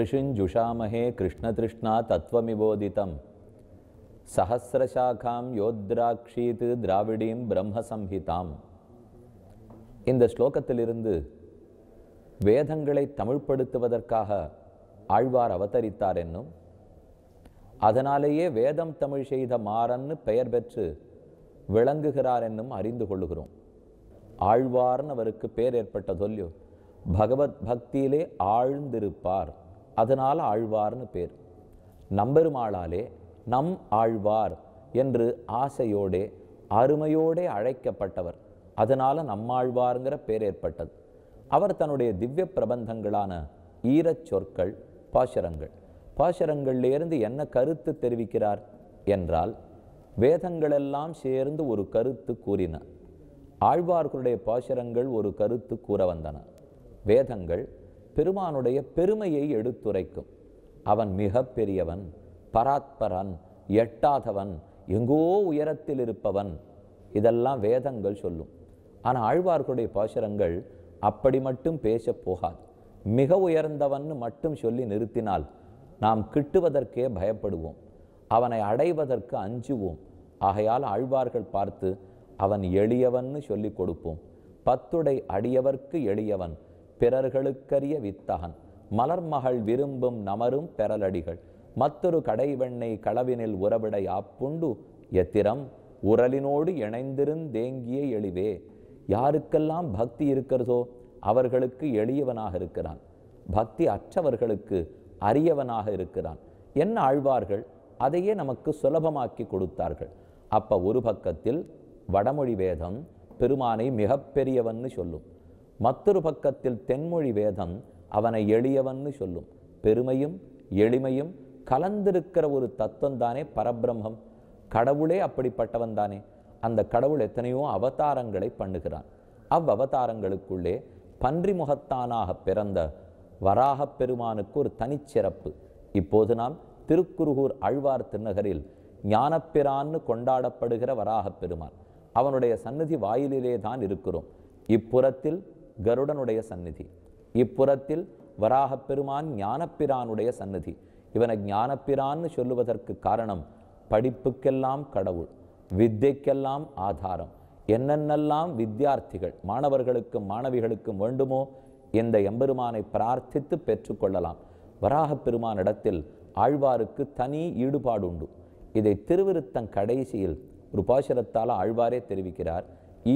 ऋषिञ्जुषामहे கிருஷ்ணதிருஷ்ணா तत्त्वमिबोदितं சஹசிரசாக்காம் யோத்ராக்ஷீத்து திராவிடீம் பிரம்மசம்ஹிதாம் இந்த ஸ்லோகத்திலிருந்து வேதங்களை தமிழ்ப்படுத்துவதற்காக ஆழ்வார் அவதரித்தார் என்னும் அதனாலேயே வேதம் தமிழ் செய்த மாறன்னு பெயர் பெற்று விளங்குகிறார் என்னும் அறிந்து கொள்ளுகிறோம் ஆழ்வார்னு அவருக்கு பேர் ஏற்பட்ட தொல்லியோ பகவத் பக்தியிலே ஆழ்ந்திருப்பார் அதனால் ஆழ்வார்னு பேர் நம்பெருமாளாலே நம் ஆழ்வார் என்று ஆசையோடே அருமையோடே அழைக்கப்பட்டவர் அதனால் நம்மாழ்வாருங்கிற பேர் ஏற்பட்டது அவர் தன்னுடைய திவ்ய பிரபந்தங்களான ஈரச் சொற்கள் பாசரங்கள் பாசரங்கள்லேருந்து என்ன கருத்து தெரிவிக்கிறார் என்றால் வேதங்களெல்லாம் சேர்ந்து ஒரு கருத்து கூறின ஆழ்வார்களுடைய பாசரங்கள் ஒரு கருத்து கூற வந்தன வேதங்கள் பெருமானுடைய பெருமையை எடுத்துரைக்கும் அவன் மிக பெரியவன் பராத்பரன் எட்டாதவன் எங்கோ உயரத்தில் இருப்பவன் இதெல்லாம் வேதங்கள் சொல்லும் ஆனால் ஆழ்வார்களுடைய பாசுரங்கள் அப்படி மட்டும் பேசப் போகாது மிக உயர்ந்தவன் மட்டும் சொல்லி நிறுத்தினால் நாம் கிட்டுவதற்கே பயப்படுவோம் அவனை அடைவதற்கு அஞ்சுவோம் ஆகையால் ஆழ்வார்கள் பார்த்து அவன் எளியவன்னு சொல்லி கொடுப்போம் பத்துடை அடியவர்க்கு எளியவன் பிறர்களுக்கரிய வித்தகன் மலர்மகள் விரும்பும் நமரும் பெறலடிகள் மற்றொரு கடைவெண்ணை களவினில் உறவிடை ஆப்புண்டு எத்திரம் உரலினோடு இணைந்திருந்தேங்கிய எளிவே யாருக்கெல்லாம் பக்தி இருக்கிறதோ அவர்களுக்கு எளியவனாக இருக்கிறான் பக்தி அற்றவர்களுக்கு அரியவனாக இருக்கிறான் என்ன ஆழ்வார்கள் அதையே நமக்கு சுலபமாக்கி கொடுத்தார்கள் அப்போ ஒரு பக்கத்தில் வடமொழி வேதம் பெருமானை மிகப்பெரியவன்னு சொல்லும் மற்றொரு பக்கத்தில் தென்மொழி வேதம் அவனை எளியவன்னு சொல்லும் பெருமையும் எளிமையும் கலந்திருக்கிற ஒரு தத்துவம் தானே பரபிரம்மம் கடவுளே அப்படிப்பட்டவன் தானே அந்த கடவுள் எத்தனையோ அவதாரங்களை பண்ணுகிறான் அவ் அவதாரங்களுக்குள்ளே பன்றி முகத்தானாக பிறந்த வராகப் பெருமானுக்கு ஒரு தனிச்சிறப்பு இப்போது நாம் திருக்குறுகூர் அழ்வார் திருநகரில் ஞானப்பிரான்னு கொண்டாடப்படுகிற வராகப் பெருமான் அவனுடைய சன்னதி வாயிலிலே தான் இருக்கிறோம் இப்புறத்தில் கருடனுடைய சந்நிதி இப்புறத்தில் வராகப் பெருமான் ஞானப்பிரானுடைய சந்நிதி இவனை ஞானப்பிரான்னு சொல்லுவதற்கு காரணம் படிப்புக்கெல்லாம் கடவுள் வித்தைக்கெல்லாம் ஆதாரம் என்னென்னெல்லாம் வித்தியார்த்திகள் மாணவர்களுக்கும் மாணவிகளுக்கும் வேண்டுமோ இந்த எம்பெருமானை பிரார்த்தித்து பெற்றுக்கொள்ளலாம் வராகப் பெருமானிடத்தில் ஆழ்வாருக்கு தனி ஈடுபாடு உண்டு இதை திருவிருத்தம் கடைசியில் ஒரு பாசுரத்தால் ஆழ்வாரே தெரிவிக்கிறார்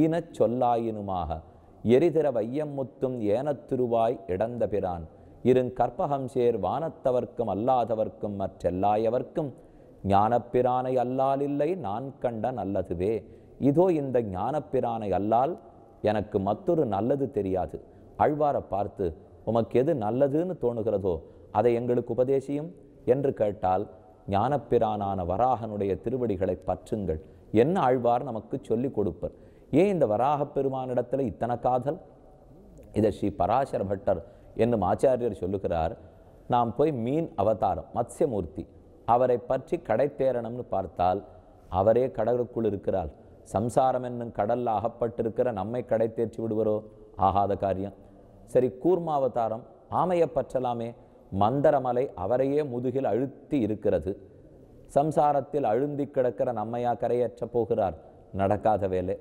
ஈனச் சொல்லாயினுமாக எரிதிர வையம்முத்தும் ஏனத்திருவாய் இடந்தபிரான் இருங்கற்பகம் சேர் வானத்தவர்க்கும் அல்லாதவர்க்கும் மற்றெல்லாயவர்க்கும் ஞானப்பிரானை அல்லாலில்லை நான் கண்ட நல்லதுவே இதோ இந்த ஞானப்பிரானை அல்லால் எனக்கு மற்றொரு நல்லது தெரியாது அழ்வாரை பார்த்து உமக்கு எது நல்லதுன்னு தோணுகிறதோ அதை எங்களுக்கு உபதேசியும் என்று கேட்டால் ஞானப்பிரானான வராகனுடைய திருவடிகளை பற்றுங்கள் என்ன ஆழ்வார் நமக்கு சொல்லிக் கொடுப்பர் ஏன் இந்த வராக பெருமானிடத்தில் இத்தனை காதல் இதை ஸ்ரீ பராசர பட்டர் என்னும் ஆச்சாரியர் சொல்லுகிறார் நாம் போய் மீன் அவதாரம் மத்ஸ்யமூர்த்தி அவரை பற்றி கடை தேரணும்னு பார்த்தால் அவரே கடலுக்குள் இருக்கிறார் சம்சாரம் என்னும் கடலில் அகப்பட்டிருக்கிற நம்மை கடை தேர்ச்சி விடுவரோ ஆகாத காரியம் சரி கூர்மாவதாரம் ஆமையை பற்றலாமே மந்தரமலை அவரையே முதுகில் அழுத்தி இருக்கிறது சம்சாரத்தில் அழுந்தி கிடக்கிற நம்மையா கரையற்ற போகிறார் நடக்காத வேலை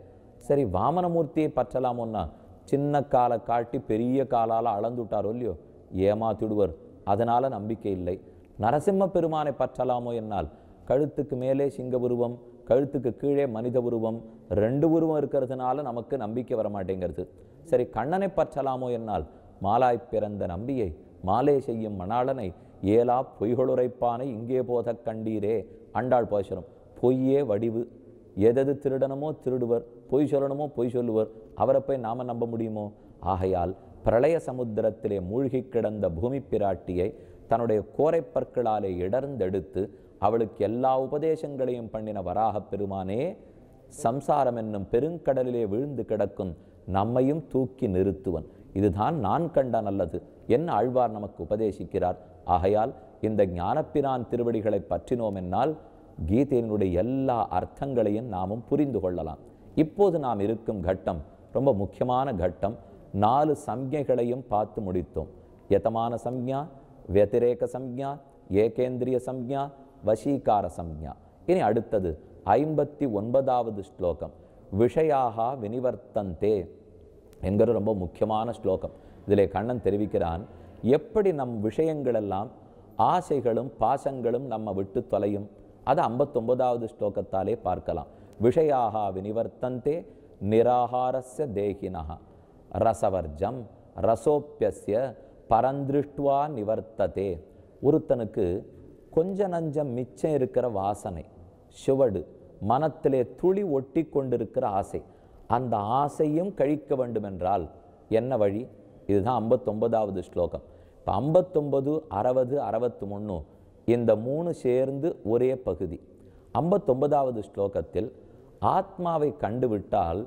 சரி வாமனமூர்த்தியை ஒன்னா சின்ன காலை காட்டி பெரிய காலால் அளந்துட்டாரோ இல்லையோ ஏமாத்திடுவர் அதனால் நம்பிக்கை இல்லை நரசிம்ம பெருமானை பற்றலாமோ என்னால் கழுத்துக்கு மேலே சிங்க உருவம் கழுத்துக்கு கீழே மனித உருவம் ரெண்டு உருவம் இருக்கிறதுனால நமக்கு நம்பிக்கை வர சரி கண்ணனை பற்றலாமோ என்னால் மாலாய் பிறந்த நம்பியை மாலே செய்யும் மணாளனை ஏலா பொய்களுரைப்பானை இங்கே போத கண்டீரே அண்டாள் பாசுரம் பொய்யே வடிவு எதது திருடனமோ திருடுவர் பொய் சொல்லணுமோ பொய் சொல்லுவர் அவரை போய் நாம் நம்ப முடியுமோ ஆகையால் பிரளய சமுத்திரத்திலே மூழ்கி கிடந்த பூமி பிராட்டியை தன்னுடைய கோரைப்பற்களாலே இடர்ந்தெடுத்து அவளுக்கு எல்லா உபதேசங்களையும் பண்ணின வராக பெருமானே சம்சாரம் என்னும் பெருங்கடலிலே விழுந்து கிடக்கும் நம்மையும் தூக்கி நிறுத்துவன் இதுதான் நான் கண்ட நல்லது என்ன ஆழ்வார் நமக்கு உபதேசிக்கிறார் ஆகையால் இந்த ஞானப்பிரான் திருவடிகளை பற்றினோம் என்னால் கீதையினுடைய எல்லா அர்த்தங்களையும் நாமும் புரிந்து கொள்ளலாம் இப்போது நாம் இருக்கும் கட்டம் ரொம்ப முக்கியமான கட்டம் நாலு சம்யைகளையும் பார்த்து முடித்தோம் யதமான சம்யா வத்திரேக சம்யா ஏகேந்திரிய சம்ஞா வசீகார சம்யா இனி அடுத்தது ஐம்பத்தி ஒன்பதாவது ஸ்லோகம் விஷயாக வினிவர்த்தந்தே என்கிற ரொம்ப முக்கியமான ஸ்லோகம் இதில் கண்ணன் தெரிவிக்கிறான் எப்படி நம் விஷயங்களெல்லாம் ஆசைகளும் பாசங்களும் நம்ம விட்டு தொலையும் அது ஐம்பத்தொம்பதாவது ஸ்லோகத்தாலே பார்க்கலாம் விஷயாக வினிவர்த்தந்தே நிராகாரஸ்ய தேகினா ரசவர்ஜம் ரசோப்பிய பரந்திருஷ்டுவா நிவர்த்ததே ஒருத்தனுக்கு கொஞ்ச நஞ்சம் மிச்சம் இருக்கிற வாசனை சுவடு மனத்திலே துளி ஒட்டி கொண்டிருக்கிற ஆசை அந்த ஆசையும் கழிக்க வேண்டுமென்றால் என்ன வழி இதுதான் ஐம்பத்தொம்பதாவது ஸ்லோகம் இப்போ ஐம்பத்தொம்பது அறுபது அறுபத்து மூணு இந்த மூணு சேர்ந்து ஒரே பகுதி ஐம்பத்தொன்பதாவது ஸ்லோகத்தில் ஆத்மாவை கண்டுவிட்டால்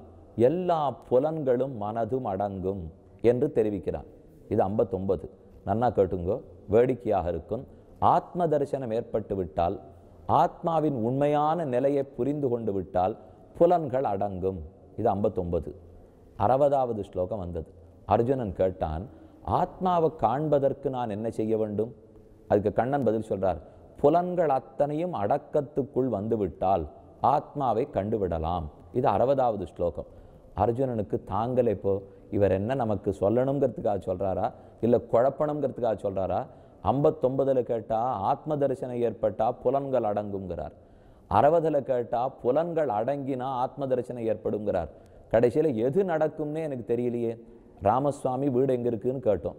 எல்லா புலன்களும் மனதும் அடங்கும் என்று தெரிவிக்கிறார் இது ஐம்பத்தொம்பது நன்னா கேட்டுங்கோ வேடிக்கையாக இருக்கும் ஆத்ம தரிசனம் ஏற்பட்டு விட்டால் ஆத்மாவின் உண்மையான நிலையை புரிந்து கொண்டு விட்டால் புலன்கள் அடங்கும் இது ஐம்பத்தொன்பது அறுபதாவது ஸ்லோகம் வந்தது அர்ஜுனன் கேட்டான் ஆத்மாவை காண்பதற்கு நான் என்ன செய்ய வேண்டும் அதுக்கு கண்ணன் பதில் சொல்கிறார் புலன்கள் அத்தனையும் அடக்கத்துக்குள் வந்துவிட்டால் ஆத்மாவை கண்டுவிடலாம் இது அறுபதாவது ஸ்லோகம் அர்ஜுனனுக்கு தாங்கள் இப்போ இவர் என்ன நமக்கு சொல்லணுங்கிறதுக்காக சொல்கிறாரா இல்லை குழப்பணுங்கிறதுக்காக சொல்கிறாரா ஐம்பத்தொம்பதில் கேட்டால் ஆத்ம தரிசனம் ஏற்பட்டால் புலன்கள் அடங்குங்கிறார் அறுபதில் கேட்டால் புலன்கள் அடங்கினா ஆத்ம தரிசனம் ஏற்படுங்கிறார் கடைசியில் எது நடக்கும்னே எனக்கு தெரியலையே ராமசுவாமி வீடு எங்கே இருக்குதுன்னு கேட்டோம்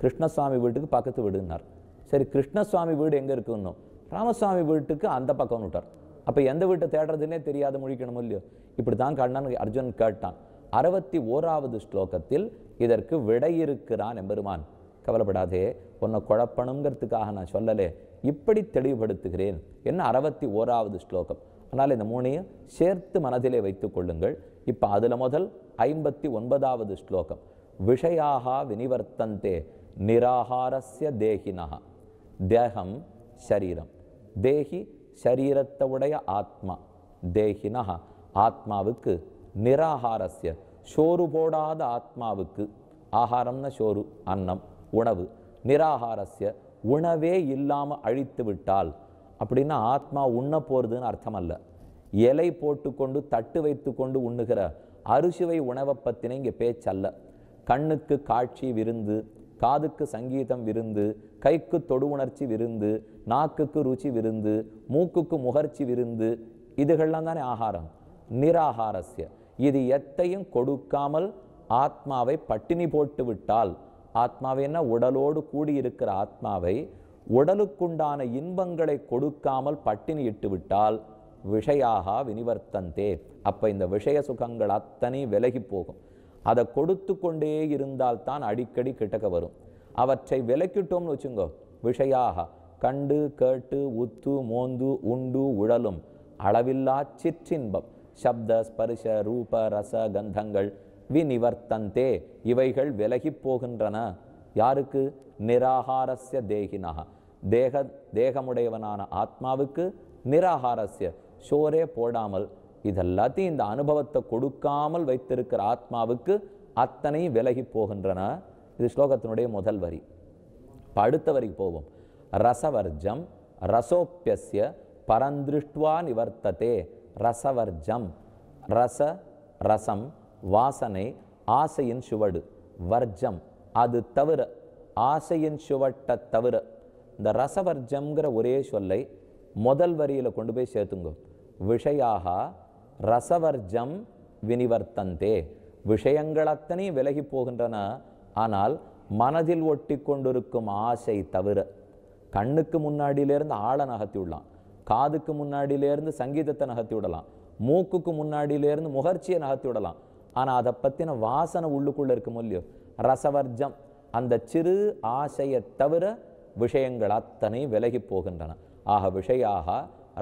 கிருஷ்ணசாமி வீட்டுக்கு பக்கத்து வீடுன்னார் சரி கிருஷ்ணசுவாமி வீடு எங்கே இருக்குன்னு ராமசுவாமி வீட்டுக்கு அந்த பக்கம் விட்டார் அப்போ எந்த வீட்டை தேடுறதுன்னே தெரியாத முழிக்கணும் இல்லையோ இப்படி தான் கண்ணன் அர்ஜுன் கேட்டான் அறுபத்தி ஓராவது ஸ்லோகத்தில் இதற்கு விடை இருக்கிறான் எம்பெருமான் கவலைப்படாதே உன்னை குழப்பணுங்கிறதுக்காக நான் சொல்லலே இப்படி தெளிவுபடுத்துகிறேன் என்ன அறுபத்தி ஓராவது ஸ்லோகம் ஆனால் இந்த மூணையும் சேர்த்து மனதிலே வைத்து கொள்ளுங்கள் இப்போ அதில் முதல் ஐம்பத்தி ஒன்பதாவது ஸ்லோகம் விஷயாகா வினிவர்த்தந்தே நிராகாரஸ்ய தேகினகா தேகம் சரீரம் தேகி சரீரத்தை உடைய ஆத்மா தேகினா ஆத்மாவுக்கு நிராகாரஸ்ய சோறு போடாத ஆத்மாவுக்கு ஆகாரம்னா சோறு அன்னம் உணவு நிராகாரஸ்ய உணவே இல்லாமல் அழித்து விட்டால் அப்படின்னா ஆத்மா உண்ண போகிறதுன்னு அர்த்தம் அல்ல இலை போட்டுக்கொண்டு தட்டு வைத்து கொண்டு உண்ணுகிற அரிசுவை உணவை பற்றின இங்கே பேச்சல்ல கண்ணுக்கு காட்சி விருந்து காதுக்கு சங்கீதம் விருந்து கைக்கு தொடு உணர்ச்சி விருந்து நாக்குக்கு ருச்சி விருந்து மூக்குக்கு முகர்ச்சி விருந்து இதுகள்லாம் தானே ஆகாரம் நிராகாரஸ்ய இது எத்தையும் கொடுக்காமல் ஆத்மாவை பட்டினி போட்டு விட்டால் ஆத்மாவை என்ன உடலோடு கூடியிருக்கிற ஆத்மாவை உடலுக்குண்டான இன்பங்களை கொடுக்காமல் பட்டினி இட்டு விட்டால் விஷயாகா வினிவர்த்தந்தே அப்போ இந்த விஷய சுகங்கள் அத்தனை விலகி போகும் அதை கொடுத்து கொண்டே இருந்தால் தான் அடிக்கடி கிட்டக்க வரும் அவற்றை விலக்கிட்டோம்னு வச்சுங்கோ விஷயாக கண்டு கேட்டு உத்து மோந்து உண்டு உழலும் அளவில்லா சிற்றின்பம் சப்த ஸ்பர்ஷ ரூப ரச கந்தங்கள் விநிவர்த்தந்தே இவைகள் விலகி போகின்றன யாருக்கு நிராகாரஸ்ய தேகினாக தேக தேகமுடையவனான ஆத்மாவுக்கு நிராகாரஸ்ய சோரே போடாமல் இதெல்லாத்தையும் இந்த அனுபவத்தை கொடுக்காமல் வைத்திருக்கிற ஆத்மாவுக்கு அத்தனையும் விலகி போகின்றன இது ஸ்லோகத்தினுடைய முதல் வரி இப்போ அடுத்த வரிக்கு போவோம் ரசவர்ஜம் ரசோப்பிய பரந்திருஷ்டுவா நிவர்த்ததே ரசவர்ஜம் ரச ரசம் வாசனை ஆசையின் சுவடு வர்ஜம் அது தவிர ஆசையின் சுவட்டை தவிர இந்த ரசவர்ஜம்ங்கிற ஒரே சொல்லை முதல் வரியில் கொண்டு போய் சேர்த்துங்க விஷயாக ரசவர்ஜம் வினிவர்த்தந்தே விஷயங்கள் அத்தனை விலகி போகின்றன ஆனால் மனதில் ஒட்டி கொண்டிருக்கும் ஆசை தவிர கண்ணுக்கு முன்னாடியிலேருந்து ஆளை நகர்த்தி விடலாம் காதுக்கு முன்னாடியிலேருந்து சங்கீதத்தை நகர்த்தி விடலாம் மூக்குக்கு முன்னாடியிலேருந்து முகர்ச்சியை நகர்த்தி விடலாம் ஆனால் அதை பற்றின வாசனை உள்ளுக்குள்ளே இருக்க இல்லையோ ரசவர்ஜம் அந்த சிறு ஆசையை தவிர விஷயங்கள் அத்தனை விலகி போகின்றன ஆக விஷயாக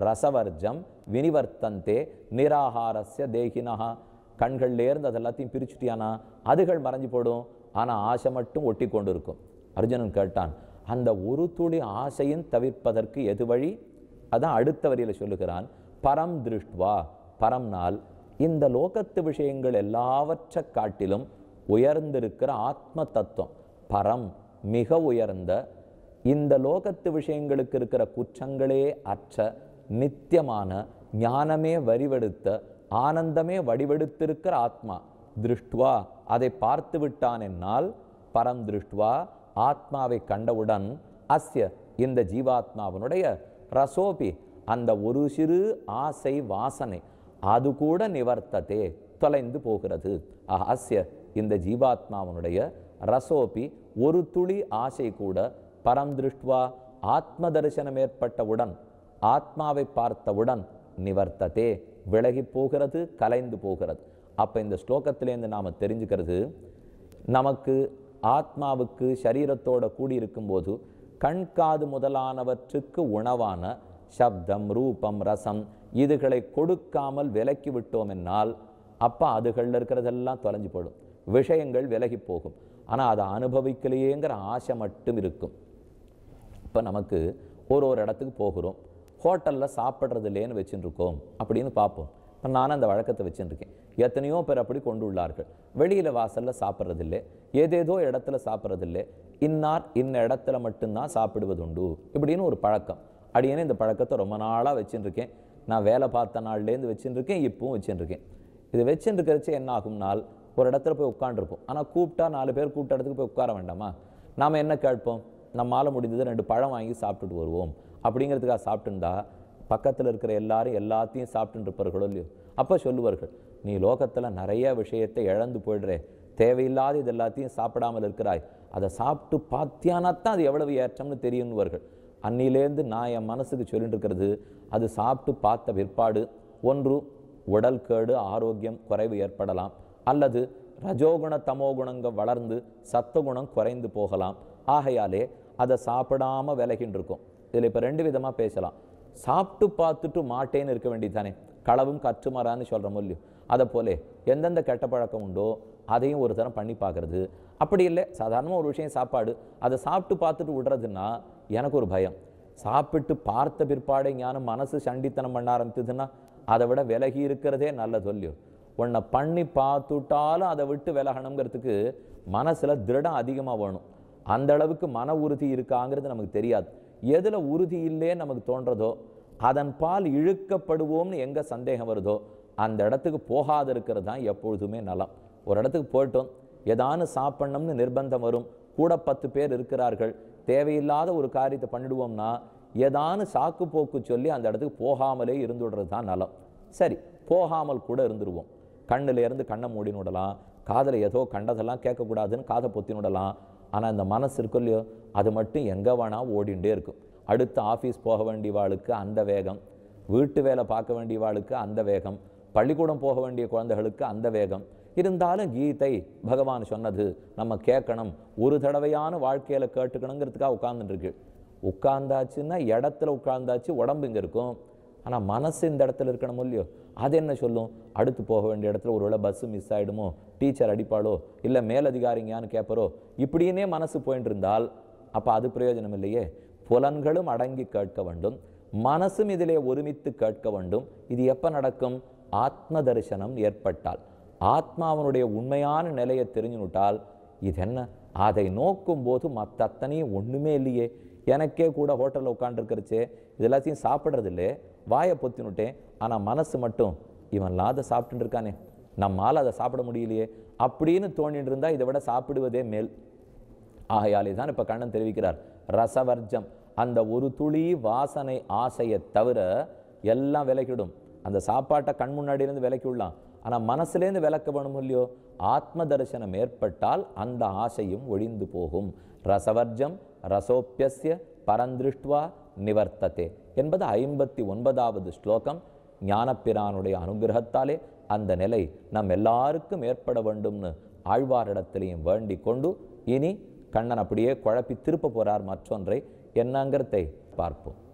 ரசவர்ஜம் வினிவர்த்தந்தே நிராகாரஸ்ய தேகினஹா இருந்து அது எல்லாத்தையும் பிரிச்சுட்டியானா அதுகள் மறைஞ்சு போடும் ஆனால் ஆசை மட்டும் ஒட்டி கொண்டு இருக்கும் அர்ஜுனன் கேட்டான் அந்த ஒரு துளி ஆசையின் தவிர்ப்பதற்கு எது வழி அதான் அடுத்த வரியில் சொல்லுகிறான் பரம் திருஷ்டுவா பரம்னால் இந்த லோகத்து விஷயங்கள் எல்லாவற்றை காட்டிலும் உயர்ந்திருக்கிற ஆத்ம தத்துவம் பரம் மிக உயர்ந்த இந்த லோகத்து விஷயங்களுக்கு இருக்கிற குற்றங்களே அற்ற நித்தியமான ஞானமே வரிவெடுத்த ஆனந்தமே வடிவெடுத்திருக்கிற ஆத்மா திருஷ்டுவா அதை பார்த்து விட்டான் என்னால் பரம் திருஷ்டுவா ஆத்மாவை கண்டவுடன் அஸ்ய இந்த ஜீவாத்மாவனுடைய ரசோபி அந்த ஒரு சிறு ஆசை வாசனை அது கூட நிவர்த்ததே தொலைந்து போகிறது அஸ்ய இந்த ஜீவாத்மாவனுடைய ரசோபி ஒரு துளி ஆசை கூட பரம் திருஷ்டுவா ஆத்ம தரிசனம் ஏற்பட்டவுடன் ஆத்மாவை பார்த்தவுடன் நிவர்த்ததே விலகி போகிறது கலைந்து போகிறது அப்போ இந்த ஸ்லோகத்திலேருந்து நாம் தெரிஞ்சுக்கிறது நமக்கு ஆத்மாவுக்கு சரீரத்தோட கூடியிருக்கும்போது போது கண்காது முதலானவற்றுக்கு உணவான சப்தம் ரூபம் ரசம் இதுகளை கொடுக்காமல் விலக்கி விட்டோம் என்னால் அப்போ அதுகளில் இருக்கிறதெல்லாம் தொலைஞ்சு போடும் விஷயங்கள் விலகி போகும் ஆனால் அதை அனுபவிக்கலையேங்கிற ஆசை மட்டும் இருக்கும் இப்போ நமக்கு ஒரு ஒரு இடத்துக்கு போகிறோம் ஹோட்டலில் சாப்பிட்றது சாப்பிட்றதில்லேன்னு வச்சுருக்கோம் அப்படின்னு பார்ப்போம் இப்போ நானும் அந்த வழக்கத்தை வச்சுருக்கேன் எத்தனையோ பேர் அப்படி கொண்டுள்ளார்கள் வெளியில் வாசலில் சாப்பிட்றதில்லை ஏதேதோ இடத்துல சாப்பிட்றதில்லை இன்னார் இன்ன இடத்துல மட்டும்தான் சாப்பிடுவதுண்டு இப்படின்னு ஒரு பழக்கம் அப்படின்னு இந்த பழக்கத்தை ரொம்ப நாளாக வச்சுருக்கேன் நான் வேலை பார்த்த நாள்லேருந்து வச்சுருக்கேன் இப்பவும் வச்சுருக்கேன் இது வச்சுருக்கிறச்சு என்ன ஆகும்னால் ஒரு இடத்துல போய் உட்காண்டிருப்போம் ஆனால் கூப்பிட்டா நாலு பேர் கூப்பிட்ட இடத்துக்கு போய் உட்கார வேண்டாமா நாம் என்ன கேட்போம் நம்மளால் முடிந்தது ரெண்டு பழம் வாங்கி சாப்பிட்டுட்டு வருவோம் அப்படிங்கிறதுக்காக சாப்பிட்டுருந்தா பக்கத்தில் இருக்கிற எல்லாரும் எல்லாத்தையும் சாப்பிட்டுருப்பார்களோ இல்லையோ அப்போ சொல்லுவார்கள் நீ லோகத்தில் நிறைய விஷயத்தை இழந்து போயிடுறே தேவையில்லாத இது எல்லாத்தையும் சாப்பிடாமல் இருக்கிறாய் அதை சாப்பிட்டு பார்த்தியானா தான் அது எவ்வளவு ஏற்றம்னு தெரியுன்னுவார்கள் அன்னிலேருந்து நான் என் மனசுக்கு சொல்லிட்டு இருக்கிறது அது சாப்பிட்டு பார்த்த பிற்பாடு ஒன்று உடல் கேடு ஆரோக்கியம் குறைவு ஏற்படலாம் அல்லது ரஜோகுண தமோகுணங்க வளர்ந்து குணம் குறைந்து போகலாம் ஆகையாலே அதை சாப்பிடாமல் விலகின்றிருக்கும் இதில் இப்போ ரெண்டு விதமாக பேசலாம் சாப்பிட்டு பார்த்துட்டு மாட்டேன்னு இருக்க வேண்டியது தானே களவும் கற்றுமாறான்னு சொல்கிற மொழியும் அதை போல எந்தெந்த கெட்ட பழக்கம் உண்டோ அதையும் ஒரு தரம் பண்ணி பார்க்குறது அப்படி இல்லை சாதாரணமாக ஒரு விஷயம் சாப்பாடு அதை சாப்பிட்டு பார்த்துட்டு விடுறதுன்னா எனக்கு ஒரு பயம் சாப்பிட்டு பார்த்த பிற்பாடு ஞானம் மனசு சண்டித்தனம் பண்ண ஆரம்பிச்சதுன்னா அதை விட விலகி இருக்கிறதே நல்ல சொல்லியும் உன்னை பண்ணி பார்த்துட்டாலும் அதை விட்டு விலகணுங்கிறதுக்கு மனசில் திருடம் அதிகமாக வேணும் அந்த அளவுக்கு மன உறுதி இருக்காங்கிறது நமக்கு தெரியாது எதில் உறுதி இல்லைன்னு நமக்கு தோன்றதோ அதன் பால் இழுக்கப்படுவோம்னு எங்கே சந்தேகம் வருதோ அந்த இடத்துக்கு போகாத இருக்கிறது தான் எப்பொழுதுமே நலம் ஒரு இடத்துக்கு போயிட்டோம் ஏதானு சாப்பிட்ணும்னு நிர்பந்தம் வரும் கூட பத்து பேர் இருக்கிறார்கள் தேவையில்லாத ஒரு காரியத்தை பண்ணிடுவோம்னா ஏதானு சாக்கு போக்கு சொல்லி அந்த இடத்துக்கு போகாமலே விடுறது தான் நலம் சரி போகாமல் கூட இருந்துருவோம் கண்ணில் இருந்து கண்ணை விடலாம் காதில் ஏதோ கண்டதெல்லாம் கேட்கக்கூடாதுன்னு காதை பொத்தினுடலாம் ஆனால் இந்த மனசு இருக்கு இல்லையோ அது மட்டும் எங்கே வேணால் ஓடிண்டே இருக்கும் அடுத்த ஆஃபீஸ் போக வேண்டிய வாளுக்கு அந்த வேகம் வீட்டு வேலை பார்க்க வேண்டிய வாளுக்கு அந்த வேகம் பள்ளிக்கூடம் போக வேண்டிய குழந்தைகளுக்கு அந்த வேகம் இருந்தாலும் கீதை பகவான் சொன்னது நம்ம கேட்கணும் ஒரு தடவையான வாழ்க்கையில் கேட்டுக்கணுங்கிறதுக்காக உட்காந்துட்டுருக்கு உட்கார்ந்தாச்சுன்னா இடத்துல உட்கார்ந்தாச்சு உடம்பு இங்கே இருக்கும் ஆனால் மனசு இந்த இடத்துல இருக்கணுமோ இல்லையோ அது என்ன சொல்லும் அடுத்து போக வேண்டிய இடத்துல ஒருவேளை பஸ்ஸு மிஸ் ஆகிடுமோ டீச்சர் அடிப்பாளோ இல்லை மேலதிகாரிங்கான்னு கேட்பாரோ இப்படின்னே மனசு போயிட்டு இருந்தால் அப்போ அது பிரயோஜனம் இல்லையே புலன்களும் அடங்கி கேட்க வேண்டும் மனசும் இதிலே ஒருமித்து கேட்க வேண்டும் இது எப்போ நடக்கும் ஆத்ம தரிசனம் ஏற்பட்டால் ஆத்மாவனுடைய உண்மையான நிலையை தெரிஞ்சுனுட்டால் இது என்ன அதை நோக்கும் போது மற்ற அத்தனையும் ஒன்றுமே இல்லையே எனக்கே கூட ஹோட்டலில் உட்காண்டிருக்கிறச்சே இது எல்லாத்தையும் சாப்பிட்றது வாயை பொத்தினுட்டேன் ஆனால் மனசு மட்டும் இவன் லாத சாப்பிட்டு இருக்கானே நம்மால் அதை சாப்பிட முடியலையே அப்படின்னு தோண்டிட்டு இருந்தால் இதை விட சாப்பிடுவதே மேல் ஆகையாலே தான் இப்போ கண்ணன் தெரிவிக்கிறார் ரசவர்ஜம் அந்த ஒரு துளி வாசனை ஆசையை தவிர எல்லாம் விலக்கிடும் அந்த சாப்பாட்டை கண் முன்னாடியிலேருந்து விலக்கி விடலாம் ஆனால் மனசுலேருந்து விளக்க வேணும் இல்லையோ ஆத்ம தரிசனம் ஏற்பட்டால் அந்த ஆசையும் ஒழிந்து போகும் ரசவர்ஜம் ரசோப்பியஸ்ய பரந்திருஷ்டுவா நிவர்த்ததே என்பது ஐம்பத்தி ஒன்பதாவது ஸ்லோகம் ஞானப்பிரானுடைய அனுகிரகத்தாலே அந்த நிலை நம் எல்லாருக்கும் ஏற்பட வேண்டும்னு ஆழ்வாரிடத்திலையும் வேண்டிக் கொண்டு இனி கண்ணன் அப்படியே குழப்பி திருப்ப போகிறார் மற்றொன்றை என்னங்கிறதை பார்ப்போம்